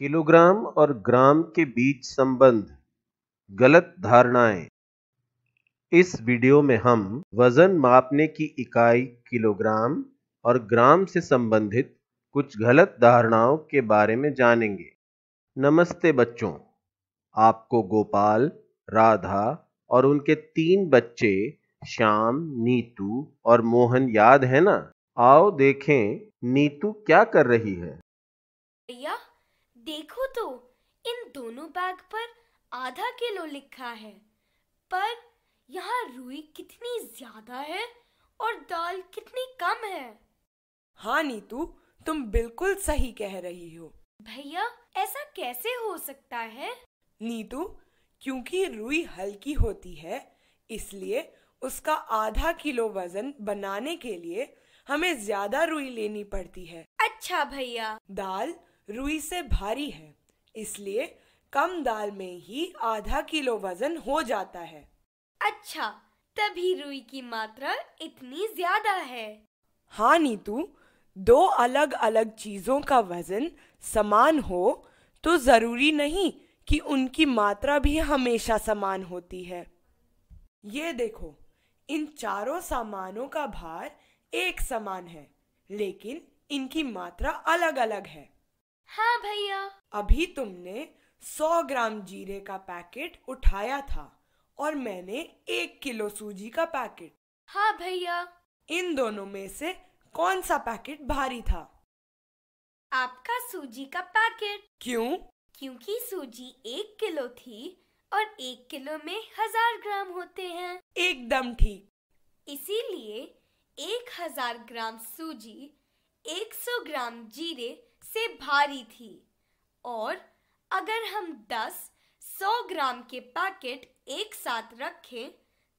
Kilogram और ग्राम के बीच संबंध गलत धारणाएं इस वीडियो में हम वजन मापने की इकाई किलोग्राम और ग्राम से संबंधित कुछ गलत धारणाओं के बारे में जानेंगे नमस्ते बच्चों आपको गोपाल राधा और उनके तीन बच्चे श्याम नीतू और मोहन याद है ना आओ देखें नीतू क्या कर रही है भैया देखो तो इन दोनों बैग पर आधा किलो लिखा है पर यहाँ रुई कितनी ज्यादा है और दाल कितनी कम है हाँ नीतू तुम बिल्कुल सही कह रही हो भैया ऐसा कैसे हो सकता है नीतू क्योंकि रुई हल्की होती है इसलिए उसका आधा किलो वजन बनाने के लिए हमें ज्यादा रुई लेनी पड़ती है अच्छा भैया दाल रुई से भारी है इसलिए कम दाल में ही आधा किलो वजन हो जाता है अच्छा तभी रुई की मात्रा इतनी ज्यादा है हाँ नीतू दो अलग अलग चीजों का वजन समान हो तो जरूरी नहीं कि उनकी मात्रा भी हमेशा समान होती है ये देखो इन चारों सामानों का भार एक समान है लेकिन इनकी मात्रा अलग अलग है हाँ भैया अभी तुमने सौ ग्राम जीरे का पैकेट उठाया था और मैंने एक किलो सूजी का पैकेट हाँ भैया इन दोनों में से कौन सा पैकेट भारी था आपका सूजी का पैकेट क्यों क्योंकि सूजी एक किलो थी और एक किलो में हजार ग्राम होते हैं एकदम ठीक इसीलिए एक हजार ग्राम सूजी एक सौ ग्राम जीरे से भारी थी और अगर हम 10 100 ग्राम के पैकेट एक साथ रखें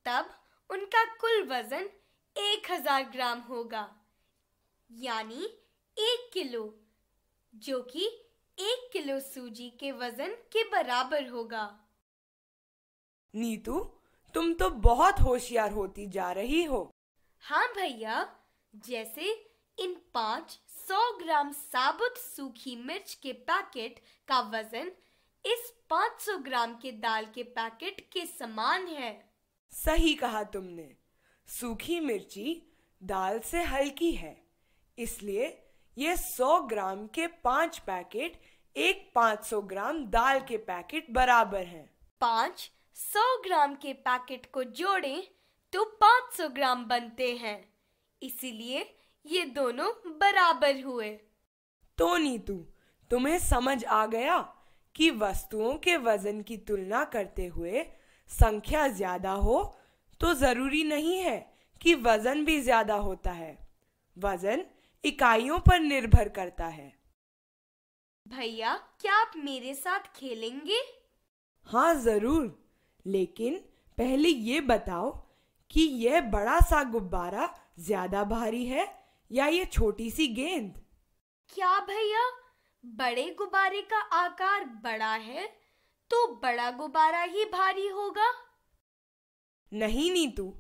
तब उनका कुल वजन 1000 ग्राम होगा यानी एक किलो जो कि एक किलो सूजी के वजन के बराबर होगा नीतू तुम तो बहुत होशियार होती जा रही हो हाँ भैया जैसे इन पांच 100 ग्राम साबुत सूखी मिर्च के पैकेट का वजन इस 500 ग्राम के दाल के पैकेट के समान है सही कहा तुमने सूखी मिर्ची दाल से हल्की है इसलिए ये 100 ग्राम के पांच पैकेट एक 500 ग्राम दाल के पैकेट बराबर हैं। पाँच 100 ग्राम के पैकेट को जोड़ें तो 500 ग्राम बनते हैं इसीलिए ये दोनों बराबर हुए तो नीतू तुम्हें समझ आ गया कि वस्तुओं के वजन की तुलना करते हुए संख्या ज्यादा हो तो जरूरी नहीं है कि वजन भी ज्यादा होता है वजन इकाइयों पर निर्भर करता है भैया क्या आप मेरे साथ खेलेंगे हाँ जरूर लेकिन पहले ये बताओ कि यह बड़ा सा गुब्बारा ज्यादा भारी है या ये छोटी सी गेंद क्या भैया बड़े गुब्बारे का आकार बड़ा है तो बड़ा गुब्बारा ही भारी होगा नहीं नीतू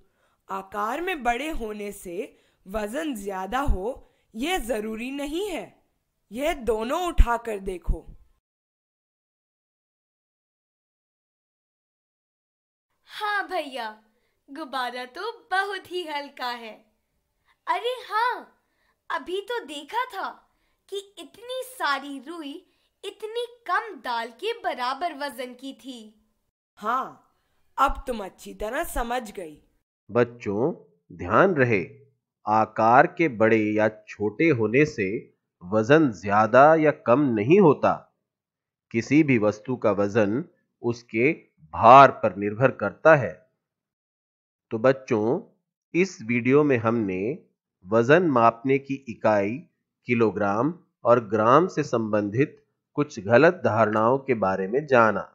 आकार में बड़े होने से वजन ज्यादा हो यह जरूरी नहीं है यह दोनों उठाकर देखो हाँ भैया गुब्बारा तो बहुत ही हल्का है अरे हाँ अभी तो देखा था कि इतनी सारी रुई इतनी कम दाल के बराबर वजन की थी हाँ अब तुम अच्छी तरह समझ गई बच्चों ध्यान रहे आकार के बड़े या छोटे होने से वजन ज्यादा या कम नहीं होता किसी भी वस्तु का वजन उसके भार पर निर्भर करता है तो बच्चों इस वीडियो में हमने वजन मापने की इकाई किलोग्राम और ग्राम से संबंधित कुछ गलत धारणाओं के बारे में जाना